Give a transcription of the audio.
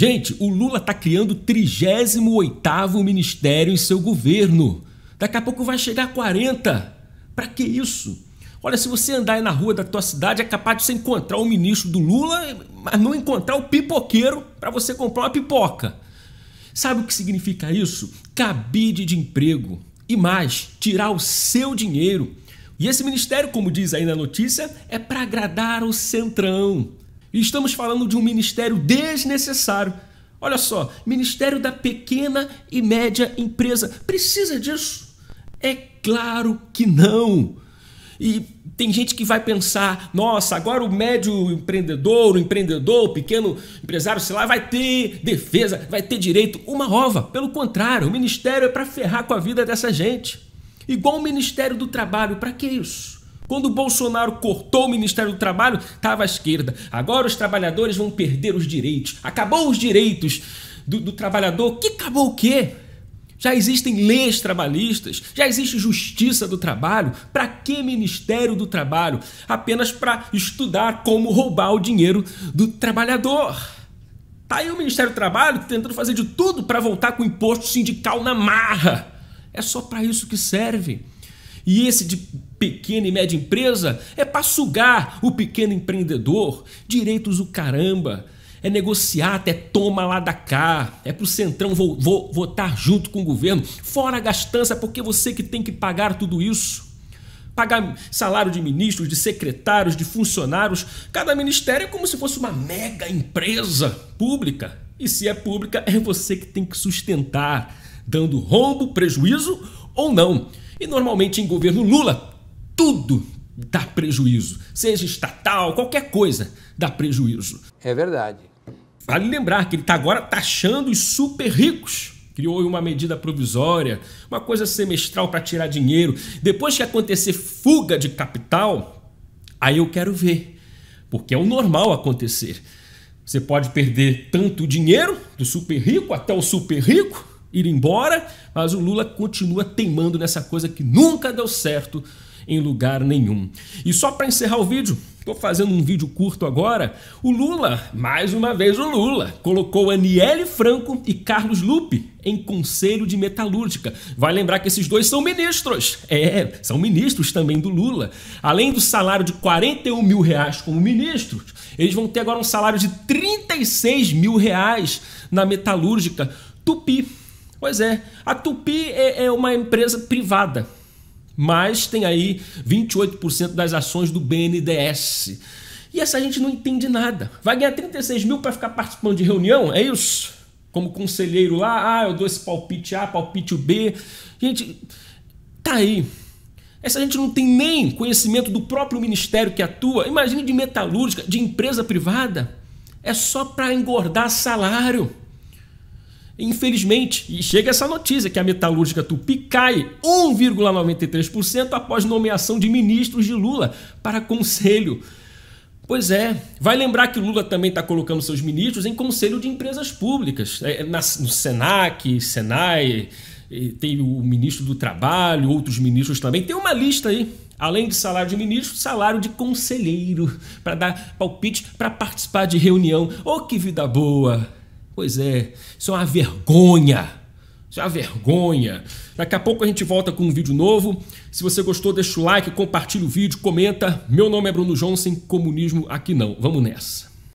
Gente, o Lula está criando o 38 ministério em seu governo. Daqui a pouco vai chegar a 40. Para que isso? Olha, se você andar aí na rua da tua cidade, é capaz de você encontrar o ministro do Lula, mas não encontrar o pipoqueiro para você comprar uma pipoca. Sabe o que significa isso? Cabide de emprego. E mais, tirar o seu dinheiro. E esse ministério, como diz aí na notícia, é para agradar o centrão. E estamos falando de um ministério desnecessário. Olha só, Ministério da Pequena e Média Empresa. Precisa disso? É claro que não. E tem gente que vai pensar, nossa, agora o médio empreendedor, o empreendedor, o pequeno empresário, sei lá, vai ter defesa, vai ter direito. Uma ova. Pelo contrário, o ministério é para ferrar com a vida dessa gente. Igual o Ministério do Trabalho, para que isso? Quando o Bolsonaro cortou o Ministério do Trabalho, estava à esquerda. Agora os trabalhadores vão perder os direitos. Acabou os direitos do, do trabalhador. Que acabou o quê? Já existem leis trabalhistas, já existe justiça do trabalho. Para que Ministério do Trabalho? Apenas para estudar como roubar o dinheiro do trabalhador. Tá aí o Ministério do Trabalho tentando fazer de tudo para voltar com o imposto sindical na marra. É só para isso que serve. E esse de pequena e média empresa, é para sugar o pequeno empreendedor, direitos o caramba. É negociar, até toma lá da cá, é pro Centrão vou votar junto com o governo, fora a gastança, porque você que tem que pagar tudo isso. Pagar salário de ministros, de secretários, de funcionários. Cada ministério é como se fosse uma mega empresa pública. E se é pública, é você que tem que sustentar, dando rombo, prejuízo ou não. E normalmente em governo Lula, tudo dá prejuízo, seja estatal, qualquer coisa dá prejuízo. É verdade. Vale lembrar que ele está agora taxando os super ricos. Criou uma medida provisória, uma coisa semestral para tirar dinheiro. Depois que acontecer fuga de capital, aí eu quero ver, porque é o normal acontecer. Você pode perder tanto dinheiro do super rico até o super rico, ir embora, mas o Lula continua teimando nessa coisa que nunca deu certo em lugar nenhum. E só para encerrar o vídeo, estou fazendo um vídeo curto agora. O Lula, mais uma vez o Lula, colocou Aniele Franco e Carlos Lupe em Conselho de Metalúrgica. Vai lembrar que esses dois são ministros. É, são ministros também do Lula. Além do salário de 41 mil reais como ministro. eles vão ter agora um salário de 36 mil reais na metalúrgica Tupi. Pois é, a Tupi é, é uma empresa privada, mas tem aí 28% das ações do BNDES. E essa gente não entende nada. Vai ganhar 36 mil para ficar participando de reunião? É isso? Como conselheiro lá, ah, eu dou esse palpite A, palpite B. Gente, tá aí. Essa gente não tem nem conhecimento do próprio ministério que atua. Imagine de metalúrgica, de empresa privada. É só para engordar salário. Infelizmente, e chega essa notícia que a metalúrgica Tupi cai 1,93% após nomeação de ministros de Lula para conselho. Pois é, vai lembrar que Lula também está colocando seus ministros em conselho de empresas públicas, é, é, no Senac, Senai, tem o ministro do Trabalho, outros ministros também, tem uma lista aí. Além de salário de ministro, salário de conselheiro, para dar palpite, para participar de reunião. Oh, que vida boa! Pois é, isso é uma vergonha. Isso é uma vergonha. Daqui a pouco a gente volta com um vídeo novo. Se você gostou, deixa o like, compartilha o vídeo, comenta. Meu nome é Bruno Johnson, comunismo aqui não. Vamos nessa.